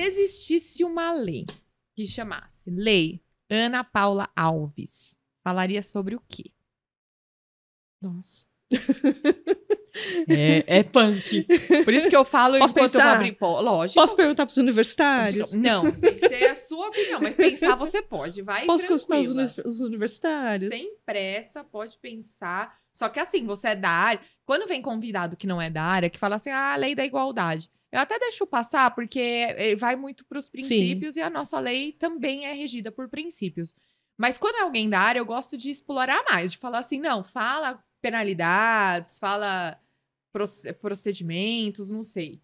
se existisse uma lei que chamasse Lei Ana Paula Alves, falaria sobre o quê? Nossa. É, é, punk. Por isso que eu falo Posso enquanto pensar? eu abro pó. Lógico. Posso perguntar para os universitários? Não, tem que ser a sua opinião, mas pensar você pode. Vai Posso consultar os, universitários? Sem pressa, pode pensar. Só que assim, você é da área. Quando vem convidado que não é da área, que fala assim, ah, lei da igualdade. Eu até deixo passar, porque eh, vai muito para os princípios Sim. e a nossa lei também é regida por princípios. Mas quando é alguém da área, eu gosto de explorar mais, de falar assim, não, fala penalidades, fala procedimentos, não sei.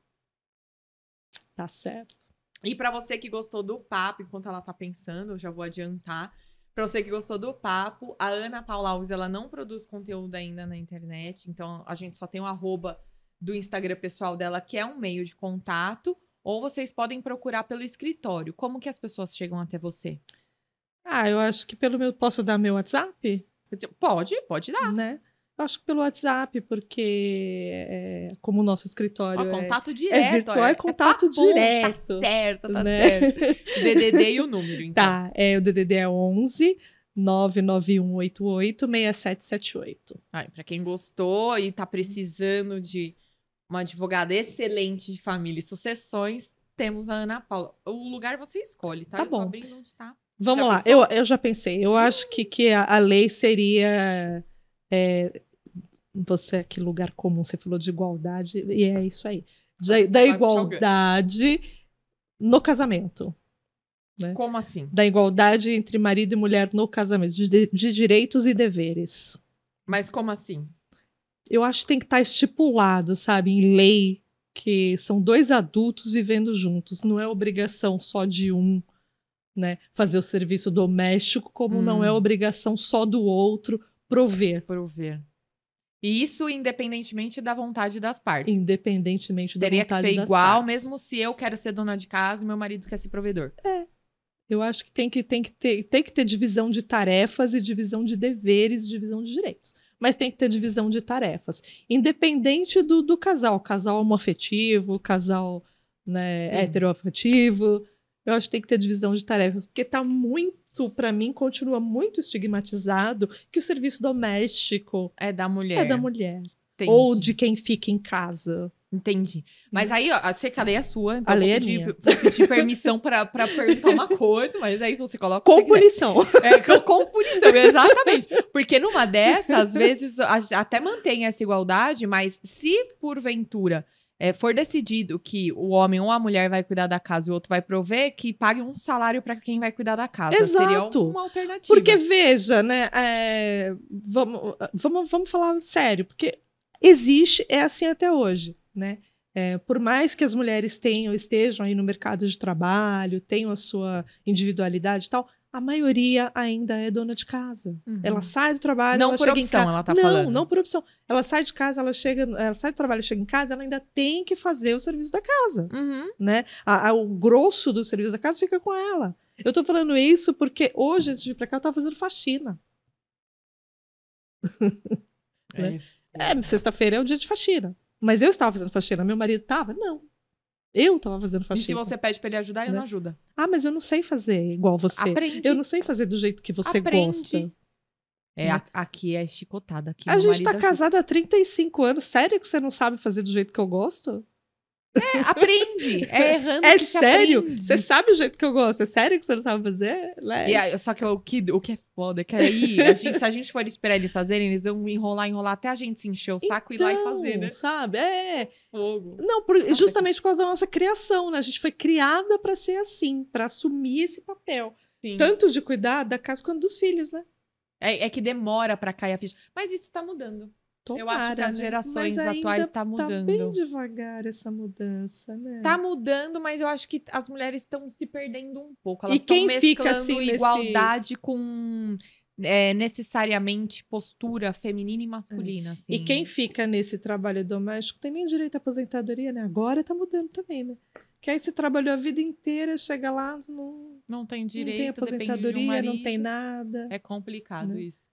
Tá certo. E para você que gostou do papo, enquanto ela tá pensando, eu já vou adiantar. Para você que gostou do papo, a Ana Paula Alves, ela não produz conteúdo ainda na internet, então a gente só tem o arroba do Instagram pessoal dela, que é um meio de contato, ou vocês podem procurar pelo escritório. Como que as pessoas chegam até você? Ah, eu acho que pelo meu. Posso dar meu WhatsApp? Pode, pode dar. Né? Eu acho que pelo WhatsApp, porque é, como o nosso escritório. Ó, é, contato é, direto. É virtual, é, é tá contato tá direto. Tá certo, tá né? certo. DDD e o número, então. Tá, é, o DDD é 11 991886778. Ai, para quem gostou e tá precisando de uma advogada excelente de família e sucessões, temos a Ana Paula. O lugar você escolhe, tá? Tá eu bom. Tá. Vamos já lá, eu, eu já pensei. Eu acho que, que a, a lei seria. É, você, que lugar comum, você falou de igualdade, e é isso aí. De, da igualdade no casamento. Né? Como assim? Da igualdade entre marido e mulher no casamento, de, de direitos e deveres. Mas como assim? eu acho que tem que estar tá estipulado, sabe, em lei, que são dois adultos vivendo juntos, não é obrigação só de um. Né, fazer o serviço doméstico, como hum. não é hum. obrigação só do outro prover. Prover. E isso independentemente da vontade das partes. Independentemente da Teria vontade das partes. Teria que ser igual, partes. mesmo se eu quero ser dona de casa e meu marido quer ser provedor. É. Eu acho que tem que, tem, que ter, tem que ter divisão de tarefas e divisão de deveres, divisão de direitos mas tem que ter divisão de tarefas. Independente do, do casal, casal homoafetivo, casal né, heteroafetivo, eu acho que tem que ter divisão de tarefas, porque está muito, para mim, continua muito estigmatizado que o serviço doméstico é da mulher. É da mulher. Entendi. Ou de quem fica em casa. Entendi. Mas uhum. aí, ó, achei que a lei é sua. Então a lei é pedir, é minha. Vou pedir permissão pra, pra perguntar uma coisa, mas aí você coloca. Com punição. É, com, com punição, exatamente. Porque numa dessas, às vezes, até mantém essa igualdade, mas se porventura é, for decidido que o homem ou a mulher vai cuidar da casa e o outro vai prover, que pague um salário para quem vai cuidar da casa. Exato. Seria uma alternativa. Porque veja, né? É, vamos, vamos, vamos falar sério, porque existe, é assim até hoje né? É, por mais que as mulheres tenham, estejam aí no mercado de trabalho, tenham a sua individualidade e tal, a maioria ainda é dona de casa. Uhum. Ela sai do trabalho, não ela por chega opção, em casa. Ela tá não, falando. não por opção. Ela sai de casa, ela chega, ela sai do trabalho, chega em casa, ela ainda tem que fazer o serviço da casa, uhum. né? A, a, o grosso do serviço da casa fica com ela. Eu tô falando isso porque hoje, antes de ir pra cá, eu tava fazendo faxina. É, né? é sexta-feira é o dia de faxina. Mas eu estava fazendo faxina, meu marido estava? Não. Eu estava fazendo faxina. E se você pede para ele ajudar, ele né? não ajuda. Ah, mas eu não sei fazer igual você. Aprende. Eu não sei fazer do jeito que você Aprende. gosta. É, né? aqui é chicotada. Aqui a gente tá casada casado há 35 anos. Sério que você não sabe fazer do jeito que eu gosto? É, aprende. É errando. É sério? Você sabe o jeito que eu gosto. É sério que você não sabe fazer? Né? só que o que, o que é foda é que aí, a gente, se a gente for esperar eles fazerem, eles vão enrolar, enrolar até a gente se encher o saco então, e ir lá e então, fazer, né? Sabe? É. Fogo. Não, por, justamente por causa da nossa criação, né? A gente foi criada para ser assim, para assumir esse papel. Sim. Tanto de cuidar da casa quanto dos filhos, né? É, é que demora para cair a ficha. Mas isso tá mudando. Tomara, eu acho que as né? gerações né? atuais está mudando. Tá bem devagar essa mudança, né? Tá mudando, mas eu acho que as mulheres estão se perdendo um pouco. Elas estão mesclando fica assim igualdade nesse... com é, necessariamente postura feminina e masculina. É. Assim. E quem fica nesse trabalho doméstico tem nem direito à aposentadoria, né? Agora tá mudando também, né? Que aí você trabalhou a vida inteira, chega lá, não, não tem direito, não tem aposentadoria, de um não tem nada. É complicado né? isso.